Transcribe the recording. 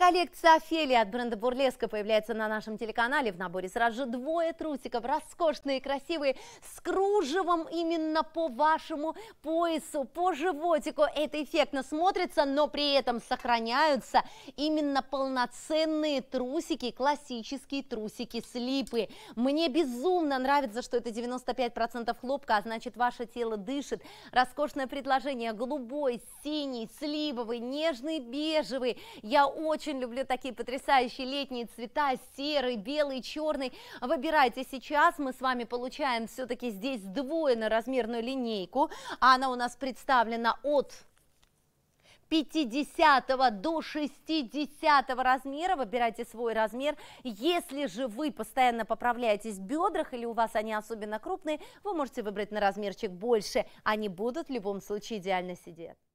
Коллекция Офелия от бренда Бурлеска появляется на нашем телеканале. В наборе сразу же двое трусиков, роскошные, красивые, с кружевом именно по вашему поясу, по животику. Это эффектно смотрится, но при этом сохраняются именно полноценные трусики, классические трусики-слипы. Мне безумно нравится, что это 95% хлопка, а значит ваше тело дышит. Роскошное предложение, голубой, синий, сливовый, нежный, бежевый. Я очень очень люблю такие потрясающие летние цвета, серый, белый, черный. Выбирайте сейчас, мы с вами получаем все-таки здесь сдвоенно размерную линейку. Она у нас представлена от 50 до 60 размера, выбирайте свой размер. Если же вы постоянно поправляетесь в бедрах или у вас они особенно крупные, вы можете выбрать на размерчик больше, они будут в любом случае идеально сидеть.